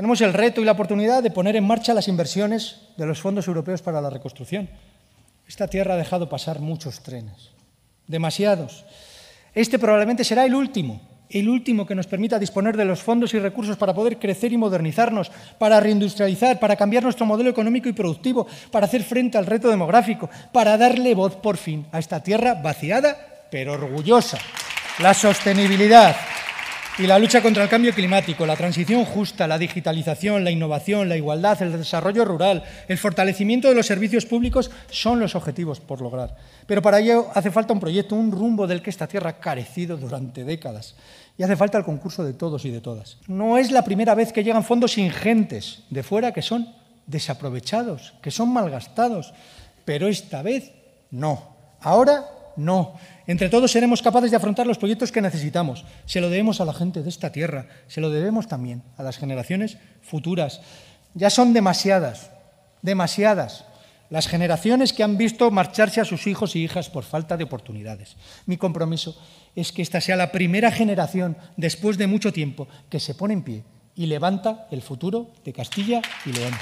Tenemos el reto y la oportunidad de poner en marcha las inversiones de los fondos europeos para la reconstrucción. Esta tierra ha dejado pasar muchos trenes, demasiados. Este probablemente será el último, el último que nos permita disponer de los fondos y recursos para poder crecer y modernizarnos, para reindustrializar, para cambiar nuestro modelo económico y productivo, para hacer frente al reto demográfico, para darle voz por fin a esta tierra vaciada pero orgullosa. La sostenibilidad y la lucha contra el cambio climático, la transición justa, la digitalización, la innovación, la igualdad, el desarrollo rural, el fortalecimiento de los servicios públicos son los objetivos por lograr. Pero para ello hace falta un proyecto, un rumbo del que esta tierra ha carecido durante décadas. Y hace falta el concurso de todos y de todas. No es la primera vez que llegan fondos ingentes de fuera que son desaprovechados, que son malgastados. Pero esta vez no. Ahora no. Entre todos seremos capaces de afrontar los proyectos que necesitamos. Se lo debemos a la gente de esta tierra, se lo debemos también a las generaciones futuras. Ya son demasiadas, demasiadas las generaciones que han visto marcharse a sus hijos y hijas por falta de oportunidades. Mi compromiso es que esta sea la primera generación, después de mucho tiempo, que se pone en pie y levanta el futuro de Castilla y León.